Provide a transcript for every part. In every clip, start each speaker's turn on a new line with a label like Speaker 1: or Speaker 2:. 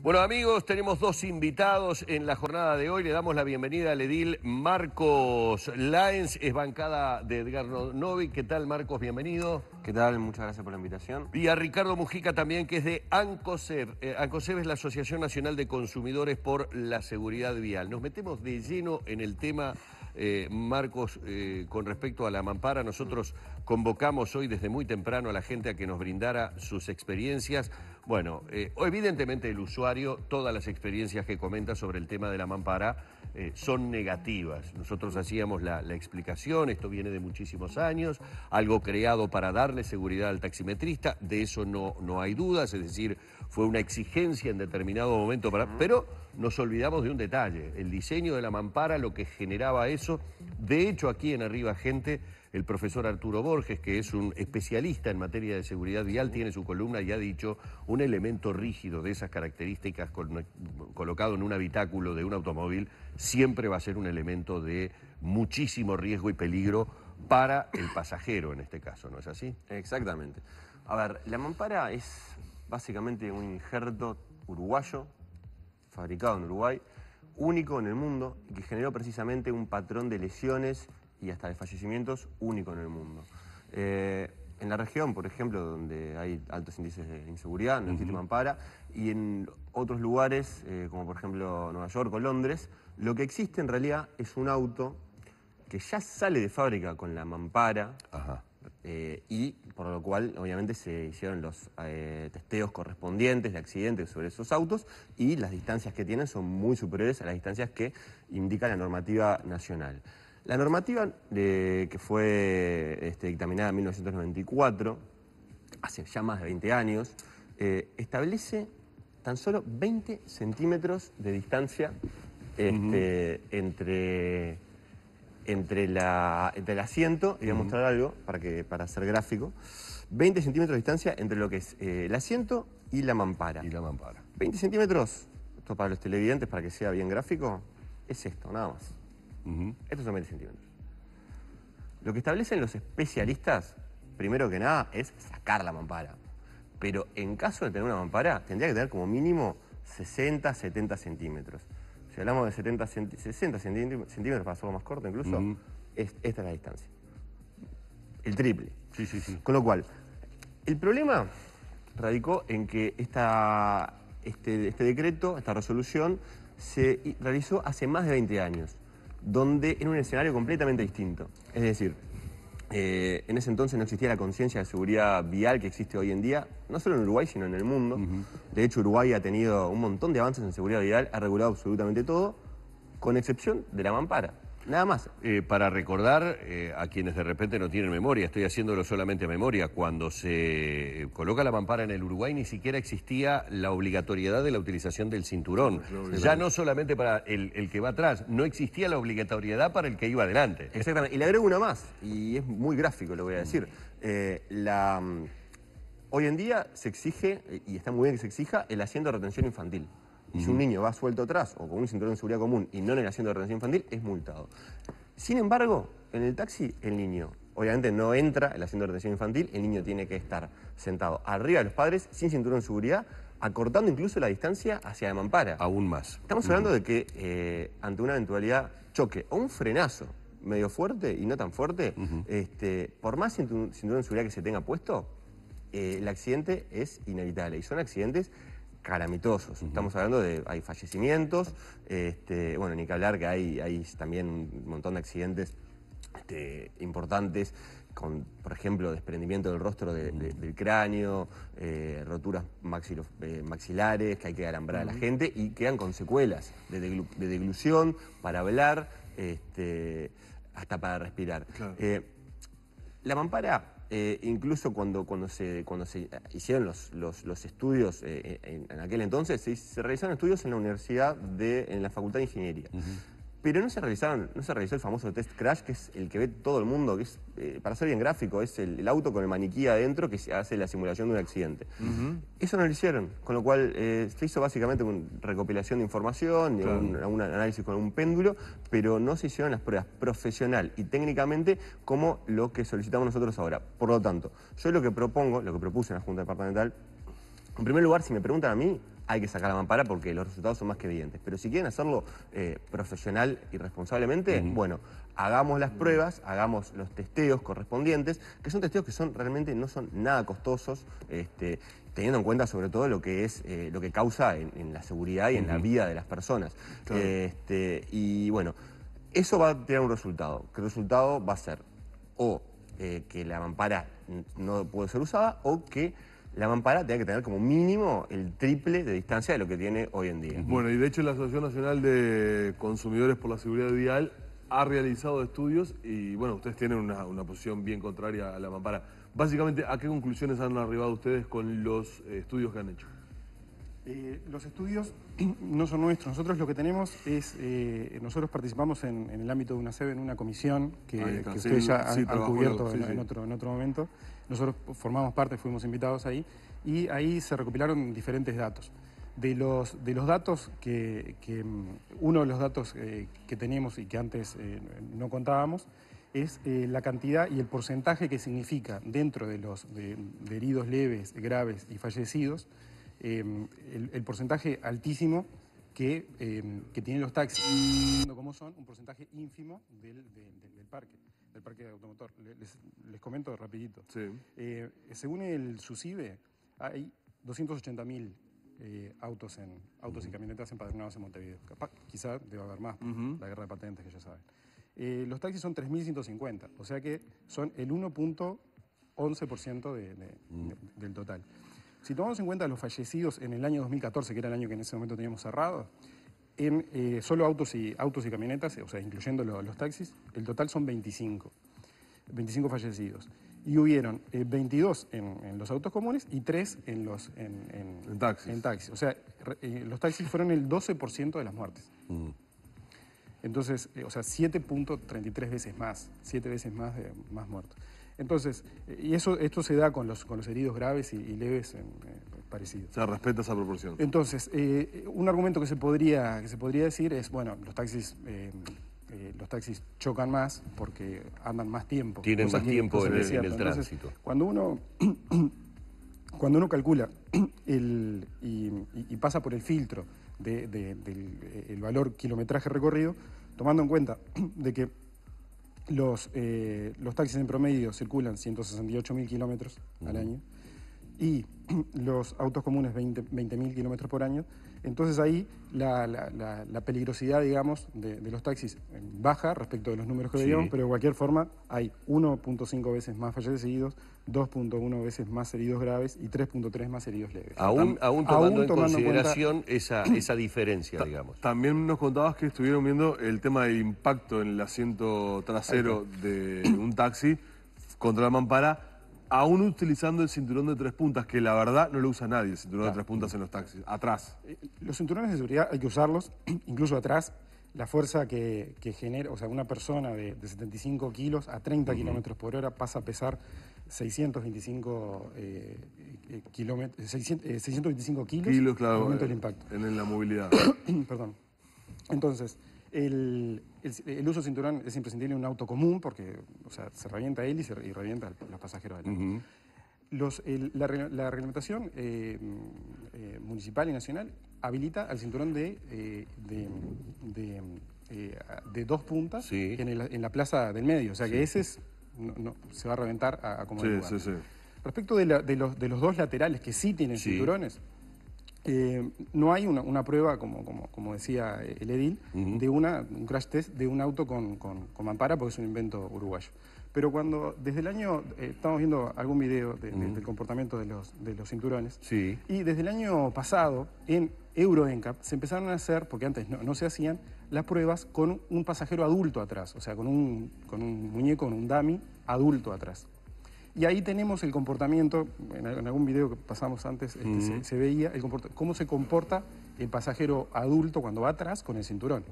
Speaker 1: Bueno amigos, tenemos dos invitados en la jornada de hoy. Le damos la bienvenida al edil Marcos Laens, es bancada de Edgar Novi. ¿Qué tal Marcos? Bienvenido. ¿Qué tal? Muchas gracias por la invitación. Y a Ricardo Mujica también, que es de ANCOSER. Eh, ANCOSER es la Asociación Nacional de Consumidores por la Seguridad Vial. Nos metemos de lleno en el tema eh, Marcos, eh, con respecto a la mampara, nosotros convocamos hoy desde muy temprano a la gente a que nos brindara sus experiencias. Bueno, eh, evidentemente el usuario, todas las experiencias que comenta sobre el tema de la mampara son negativas. Nosotros hacíamos la, explicación, esto viene de muchísimos años, algo creado para darle seguridad al taximetrista, de eso no, no hay dudas, es decir, fue una exigencia en determinado momento para... Pero nos olvidamos de un detalle, el diseño de la mampara, lo que generaba eso. De hecho, aquí en Arriba Gente, el profesor Arturo Borges, que es un especialista en materia de seguridad vial, tiene su columna y ha dicho un elemento rígido de esas características colocado en un habitáculo de un automóvil siempre va a ser un elemento de muchísimo
Speaker 2: riesgo y peligro para el pasajero en este caso, ¿no es así? Exactamente. A ver, la mampara es básicamente un injerto uruguayo fabricado en Uruguay, único en el mundo y que generó precisamente un patrón de lesiones y hasta de fallecimientos único en el mundo. Eh, en la región, por ejemplo, donde hay altos índices de inseguridad, no existe mampara, y en otros lugares, eh, como por ejemplo Nueva York o Londres, lo que existe en realidad es un auto que ya sale de fábrica con la mampara, eh, y por lo cual obviamente se hicieron los eh, testeos correspondientes de accidentes sobre esos autos y las distancias que tienen son muy superiores a las distancias que indica la normativa nacional. La normativa eh, que fue este, dictaminada en 1994, hace ya más de 20 años, establece tan solo 20 centímetros de distancia este, entre entre, el asiento, y voy a mostrar algo para, que, para hacer gráfico, 20 centímetros de distancia entre lo que es eh, el asiento y la mampara. Y la mampara. 20 centímetros, esto para los televidentes, para que sea bien gráfico, es esto, nada más. Estos son 20 centímetros. Lo que establecen los especialistas, primero que nada, es sacar la mampara. Pero en caso de tener una mampara, tendría que tener como mínimo 60, 70 centímetros. Si hablamos de 70 60 centímetros para hacerlo más corto incluso, esta es la distancia. El triple. Sí, sí, sí. Con lo cual, el problema radicó en que esta, este, este decreto, esta resolución, se realizó hace más de 20 años, donde en un escenario completamente distinto. Es decir, eh, en ese entonces no existía la conciencia de seguridad vial que existe hoy en día, no solo en Uruguay, sino en el mundo. De hecho, Uruguay ha tenido un montón de avances en seguridad vial, ha regulado absolutamente todo, con excepción de la mampara. Nada más,
Speaker 1: eh, para recordar eh, a quienes de repente no tienen memoria, estoy haciéndolo solamente a memoria, cuando se eh, coloca la mampara en el Uruguay ni siquiera existía la obligatoriedad de la utilización del cinturón. ya no solamente para el, que va atrás, no existía la obligatoriedad para el que iba adelante. Exactamente,
Speaker 2: y le agrego una más, y es muy gráfico lo voy a decir. la, mm, hoy en día se exige, y está muy bien que se exija, el asiento de retención infantil. Y si un niño va suelto atrás o con un cinturón de seguridad común y no en el asiento de retención infantil, es multado. Sin embargo, en el taxi, el niño obviamente no entra en el asiento de retención infantil, el niño tiene que estar sentado arriba de los padres, sin cinturón de seguridad, acortando incluso la distancia hacia la mampara. Aún más. Estamos hablando de que eh, ante una eventualidad choque o un frenazo medio fuerte y no tan fuerte, este, por más cinturón de seguridad que se tenga puesto, eh, el accidente es inevitable. Y son accidentes calamitosos. Estamos hablando de, hay fallecimientos, este, bueno, ni que hablar que hay, también un montón de accidentes este, importantes, con, por ejemplo, desprendimiento del rostro del cráneo, eh, roturas eh, maxilares que hay que alambrar a la gente y quedan con secuelas de, deglución para hablar, este, hasta para respirar. Eh, la mampara eh, incluso cuando, cuando, se, cuando se eh, hicieron los, los, los estudios eh, en, aquel entonces, se, realizaron estudios en la Universidad de, en la Facultad de Ingeniería. Pero no se, realizaron, no se realizó el famoso test crash, que es el que ve todo el mundo, que es, eh, para ser bien gráfico, es el, auto con el maniquí adentro que hace la simulación de un accidente. Eso no lo hicieron, con lo cual eh, se hizo básicamente una recopilación de información, un, un, análisis con un péndulo, pero no se hicieron las pruebas profesional y técnicamente como lo que solicitamos nosotros ahora. Por lo tanto, yo lo que propongo, lo que propuse en la Junta Departamental, en primer lugar, si me preguntan a mí, hay que sacar la mampara porque los resultados son más que evidentes. Pero si quieren hacerlo eh, profesional y responsablemente, bueno, hagamos las pruebas, hagamos los testeos correspondientes, que son testeos que son realmente no son nada costosos, este, teniendo en cuenta sobre todo lo que es eh, lo que causa en, la seguridad y en la vida de las personas. Este, y bueno, eso va a tener un resultado. ¿Qué resultado va a ser? O eh, que la mampara no puede ser usada o que la mampara tiene que tener como mínimo el triple de distancia de lo que tiene hoy en día. Bueno, y de
Speaker 1: hecho la Asociación Nacional de Consumidores por la Seguridad Vial ha realizado estudios y bueno, ustedes tienen una, una posición bien contraria a la mampara. Básicamente, ¿a qué conclusiones han arribado ustedes con los eh, estudios que han hecho?
Speaker 3: Eh, los estudios no son nuestros. Nosotros lo que tenemos es, eh, nosotros participamos en, el ámbito de una SEB, en una comisión que, ustedes ya han, cubierto en, otro, momento. Nosotros formamos parte, fuimos invitados ahí y ahí se recopilaron diferentes datos. De los, datos que, mm, uno de los datos eh, que teníamos y que antes no contábamos es la cantidad y el porcentaje que significa dentro de los de heridos leves, graves y fallecidos Em, el, porcentaje altísimo que, em, tienen los taxis, como son un porcentaje ínfimo del, parque, del parque de automotor. Les, comento rapidito. Eh, según el SUSIBE, hay 280.000 eh, autos, en, autos y camionetas empadronados en Montevideo. quizá deba haber más, la guerra de patentes que ya saben. Eh, los taxis son 3.150, o sea que son el 1.11% mm. del total. Si tomamos en cuenta los fallecidos en el año 2014, que era el año que en ese momento teníamos cerrado, en eh, solo autos y, autos y camionetas, eh, o sea, incluyendo los taxis, el total son 25. 25 fallecidos. Y hubieron 22 eh, en, los autos comunes y 3 en los en, taxis. en, taxis. O sea, los taxis fueron el 12% de las muertes. Mm. Entonces, eh, o sea, 7.33 veces más, 7 veces más, más muertos. Entonces, eh, y eso, esto se da con los, con los heridos graves y, leves eh, parecidos. O sea, respeta esa proporción. Entonces, un argumento que se, podría, que se podría decir es, bueno, los taxis, los taxis chocan más porque andan más tiempo. Tienen más tiempo en, el, tránsito. Cuando uno, cuando uno calcula el, y pasa por el filtro del eh, valor kilometraje recorrido, tomando en cuenta de que eh, los, taxis en promedio circulan 168.000 kilómetros al año y los autos comunes 20.000 kilómetros por año, entonces ahí la, peligrosidad, digamos, de, los taxis eh, baja respecto de los números que sí. veíamos, pero de cualquier forma hay 1.5 veces más fallecidos, 2.1 veces más heridos graves y 3.3 más heridos leves. Aún, tomando en consideración
Speaker 1: esa, esa diferencia, digamos. También nos contabas que estuvieron viendo el tema del impacto en el asiento trasero de un taxi contra la mampara aún utilizando el cinturón de tres puntas, que la verdad no lo usa nadie, el cinturón de ah, tres puntas en los taxis, atrás. Eh,
Speaker 3: los cinturones de seguridad hay que usarlos, incluso atrás. La fuerza que, genera, o sea, una persona de, 75 kilos a 30 kilómetros por hora pasa a pesar 625 kilómetros, 625 kilos, en el momento del eh, impacto. en la movilidad. Perdón. Entonces, el, uso de cinturón es imprescindible en un auto común porque se revienta él y, se, y revienta los pasajeros la, reglamentación eh, eh, municipal y nacional habilita al cinturón de, eh, dos puntas en, la plaza del medio. O sea que ese se va a reventar a, como sí, Respecto la, los, de, los, dos laterales que sí tienen cinturones, eh, no hay una, prueba, como, decía eh, el Edil, de un crash test de un auto con, con, porque es un invento uruguayo. Pero cuando, desde el año, eh, estamos viendo algún video del comportamiento de los, cinturones, y desde el año pasado, en Euroencap, se empezaron a hacer, porque antes no, se hacían, las pruebas con un pasajero adulto atrás, o sea, con un, con un muñeco, con un dummy adulto atrás. Y ahí tenemos el comportamiento, en, algún video que pasamos antes este, se, veía cómo se comporta el pasajero adulto cuando va atrás con el cinturón.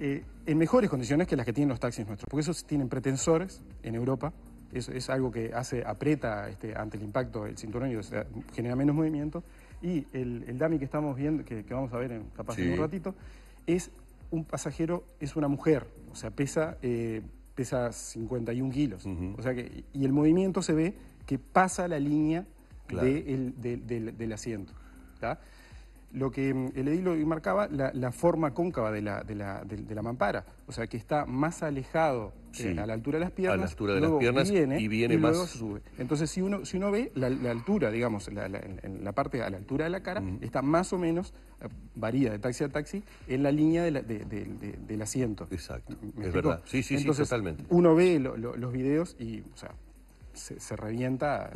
Speaker 3: Eh, en mejores condiciones que las que tienen los taxis nuestros, porque esos tienen pretensores en Europa, eso es algo que hace, aprieta este, ante el impacto el cinturón y genera menos movimiento. Y el, el dummy que estamos viendo, que, vamos a ver en, capaz un ratito, es un pasajero, es una mujer, o sea, pesa... Eh, pesa 51 kilos. O sea que, y el movimiento se ve que pasa la línea del, asiento lo que mm, el edil marcaba, la, forma cóncava de la, mampara, o sea que está más alejado eh, a la altura de las piernas, a la altura de las piernas y viene más... sube. Entonces si uno, si uno ve la, altura, digamos, en la parte a la altura de la cara, está más o menos, eh, varía de taxi a taxi, en la línea del asiento. Exacto, es verdad. Sí, sí, sí, totalmente. Uno ve los videos y, o sea, se, revienta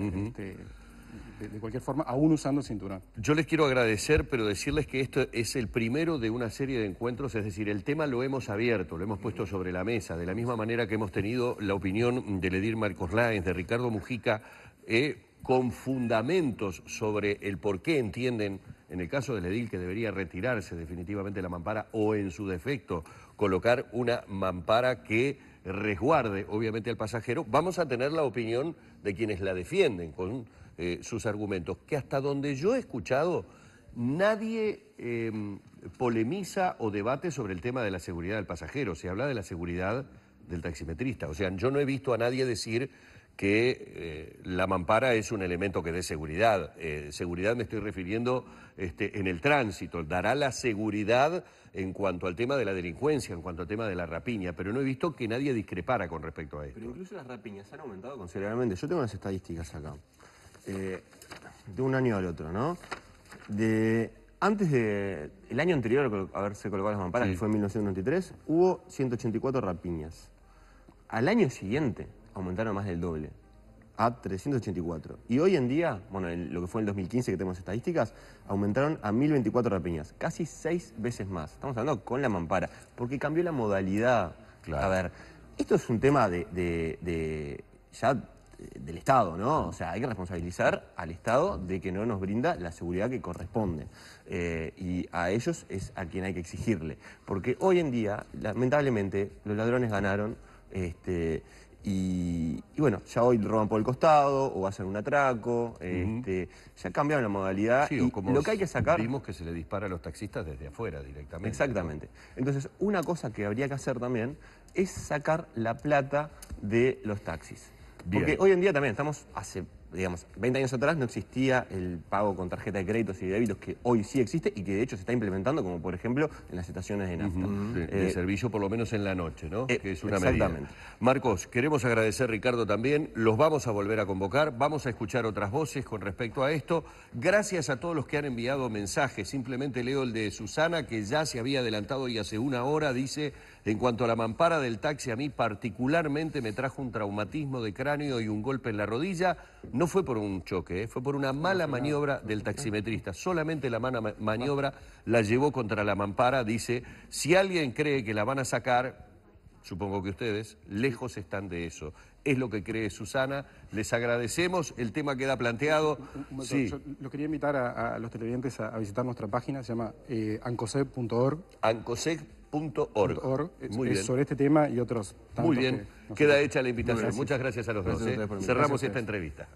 Speaker 3: de, cualquier forma, aún usando cinturón.
Speaker 1: Yo les quiero agradecer, pero decirles que esto es el primero de una serie de encuentros, es decir, el tema lo hemos abierto, lo hemos puesto sobre la mesa, de la misma manera que hemos tenido la opinión del Edil Marcos Láenz, de Ricardo Mujica, eh, con fundamentos sobre el por qué entienden, en el caso del Edil... que debería retirarse definitivamente la mampara o, en su defecto, colocar una mampara que resguarde, obviamente, al pasajero. Vamos a tener la opinión de quienes la defienden, eh, sus argumentos, que hasta donde yo he escuchado, nadie em, polemiza o debate sobre el tema de la seguridad del pasajero, se habla de la seguridad del taximetrista. O sea, yo no he visto a nadie decir que eh, la mampara es un elemento que dé seguridad. Eh, seguridad me estoy refiriendo este, en el tránsito, dará la seguridad en cuanto al tema de la delincuencia, en cuanto al tema de la rapiña, pero no he visto que nadie discrepara con respecto
Speaker 2: a esto. Pero incluso las rapiñas han aumentado considerablemente. Yo tengo unas estadísticas acá. Eh, de un año al otro, ¿no? De, antes de el año anterior a haberse colocado las mamparas, que fue en 1993, hubo 184 rapiñas. Al año siguiente aumentaron más del doble, a 384. Y hoy en día, bueno, en lo que fue en el 2015 que tenemos estadísticas, aumentaron a 1024 rapiñas, casi seis veces más. Estamos hablando con la mampara, porque cambió la modalidad. A ver, esto es un tema de, de ya eh, del Estado, ¿no? O sea, hay que responsabilizar al Estado de que no nos brinda la seguridad que corresponde. Eh, y a ellos es a quien hay que exigirle. Porque hoy en día, lamentablemente, los ladrones ganaron. Este, y, bueno, ya hoy roban por el costado o hacen un atraco, este, ya cambiaron la modalidad. y lo que hay que sacar. Vimos que se le dispara a los taxistas desde afuera directamente. Exactamente. Entonces, una cosa que habría que hacer también es sacar la plata de los taxis. Porque hoy en día también estamos hace, digamos, 20 años atrás no existía el pago con tarjeta de créditos y de débitos que hoy sí existe y que de hecho se está implementando, como por ejemplo en las estaciones de nafta. el eh, servicio por lo menos en la noche, ¿no? Eh, que es una exactamente. Marcos,
Speaker 1: queremos agradecer Ricardo también. Los vamos a volver a convocar, vamos a escuchar otras voces con respecto a esto. Gracias a todos los que han enviado mensajes. Simplemente leo el de Susana, que ya se había adelantado y hace una hora dice en cuanto a la mampara del taxi, a mí particularmente me trajo un traumatismo de cráneo y un golpe en la rodilla. No fue por un choque, ¿eh? fue por una mala maniobra del taximetrista. Solamente la mala maniobra la llevó contra la mampara. Dice, si alguien cree que la van a sacar, supongo que ustedes, lejos están de eso. Es lo que cree Susana. Les agradecemos. El tema queda planteado. sí.
Speaker 3: lo quería invitar a, los televidentes a, visitar nuestra página. Se llama eh, ancoseg.org. .org. Muy bien. Sobre este tema y otros. Muy bien, queda hecha
Speaker 1: la invitación. Muchas gracias a los dos. Cerramos esta entrevista.